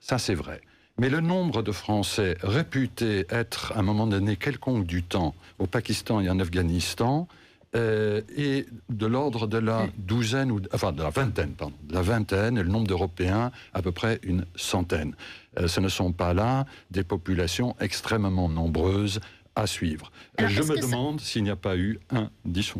ça c'est vrai. Mais le nombre de Français réputés être, à un moment donné quelconque du temps, au Pakistan et en Afghanistan, euh, est de l'ordre de la mm. douzaine, ou, enfin de la vingtaine, pardon, de la vingtaine, et le nombre d'Européens, à peu près une centaine. Euh, ce ne sont pas là des populations extrêmement nombreuses à suivre. je me demande s'il n'y a pas eu un dysfonctionnement.